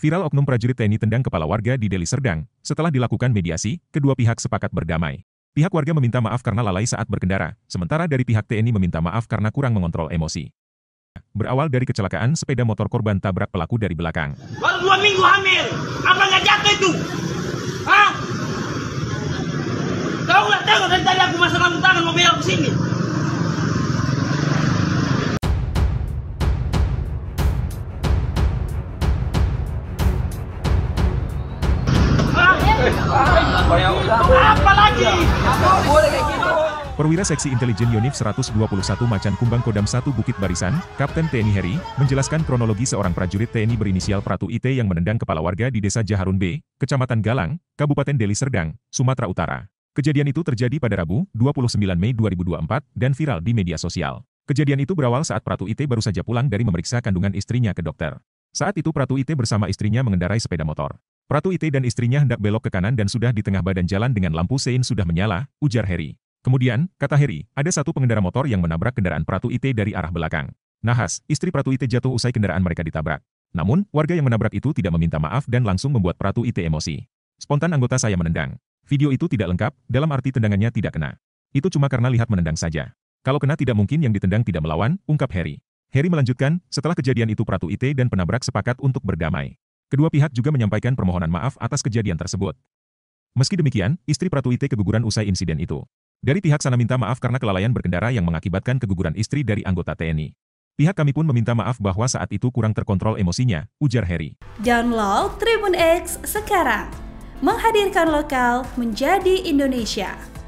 Viral oknum prajurit TNI tendang kepala warga di Deli Serdang. Setelah dilakukan mediasi, kedua pihak sepakat berdamai. Pihak warga meminta maaf karena lalai saat berkendara, sementara dari pihak TNI meminta maaf karena kurang mengontrol emosi. Berawal dari kecelakaan, sepeda motor korban tabrak pelaku dari belakang. Baru dua minggu hamil, apa nggak jatuh itu? Hah? Tahu nggak tahu dari tadi aku masalah lampu tangan mau belok ke sini. Gitu. Perwira Seksi Intelijen Yonif 121 Macan Kumbang Kodam 1 Bukit Barisan, Kapten TNI Heri, menjelaskan kronologi seorang prajurit TNI berinisial Pratu IT yang menendang kepala warga di Desa Jaharun B, Kecamatan Galang, Kabupaten Deli Serdang, Sumatera Utara. Kejadian itu terjadi pada Rabu, 29 Mei 2024, dan viral di media sosial. Kejadian itu berawal saat Pratu IT baru saja pulang dari memeriksa kandungan istrinya ke dokter. Saat itu Pratu IT bersama istrinya mengendarai sepeda motor. Pratu Ite dan istrinya hendak belok ke kanan dan sudah di tengah badan jalan dengan lampu sein sudah menyala, ujar Harry. Kemudian, kata Harry, ada satu pengendara motor yang menabrak kendaraan Pratu Ite dari arah belakang. Nahas, istri Pratu Ite jatuh usai kendaraan mereka ditabrak. Namun, warga yang menabrak itu tidak meminta maaf dan langsung membuat Pratu Ite emosi. Spontan anggota saya menendang. Video itu tidak lengkap, dalam arti tendangannya tidak kena. Itu cuma karena lihat menendang saja. Kalau kena tidak mungkin yang ditendang tidak melawan, ungkap Harry. Harry melanjutkan, setelah kejadian itu Pratu Ite dan penabrak sepakat untuk berdamai. Kedua pihak juga menyampaikan permohonan maaf atas kejadian tersebut. Meski demikian, istri Pratu Ite keguguran usai insiden itu. Dari pihak sana minta maaf karena kelalaian berkendara yang mengakibatkan keguguran istri dari anggota TNI. Pihak kami pun meminta maaf bahwa saat itu kurang terkontrol emosinya, ujar Harry. Download Tribun X sekarang. Menghadirkan lokal menjadi Indonesia.